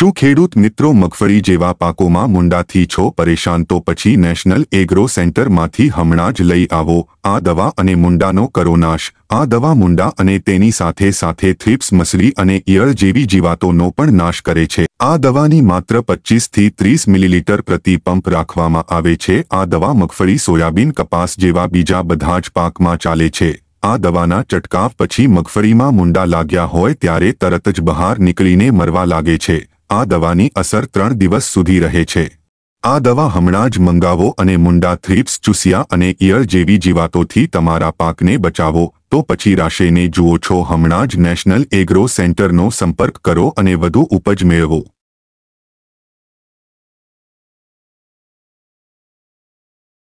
શું ખેડૂત મિત્રો મગફળી જેવા પાકોમાં મુંડાથી છો પરેશાન તો પછી નેશનલ એગ્રો સેન્ટરમાંથી હમણાં જ લઈ આવો આ દવા અને મુંડાનો કરો નાશ આ દવા મુંડા અને તેની સાથે સાથે થ્રિપ્સ મસરી અને ઇયળ જેવી જીવાતોનો પણ નાશ કરે છે આ દવાની માત્ર પચીસથી ત્રીસ મિલીલીટર પ્રતિ પંપ રાખવામાં આવે છે આ દવા મગફળી સોયાબીન કપાસ જેવા બીજા બધા જ પાકમાં ચાલે છે આ દવાના ચટકાવ પછી મગફળીમાં મુંડા લાગ્યા હોય ત્યારે તરત જ બહાર નીકળીને મરવા લાગે છે આ દવાની અસર ત્રણ દિવસ સુધી રહે છે આ દવા હમણાં જ મંગાવો અને મુંડા થ્રીપ્સ ચૂસિયા અને ઇયળ જેવી જીવાતોથી તમારા પાકને બચાવો તો પછી રાશેને જુઓ છો હમણાં જ નેશનલ એગ્રો સેન્ટરનો સંપર્ક કરો અને વધુ ઉપજ મેળવો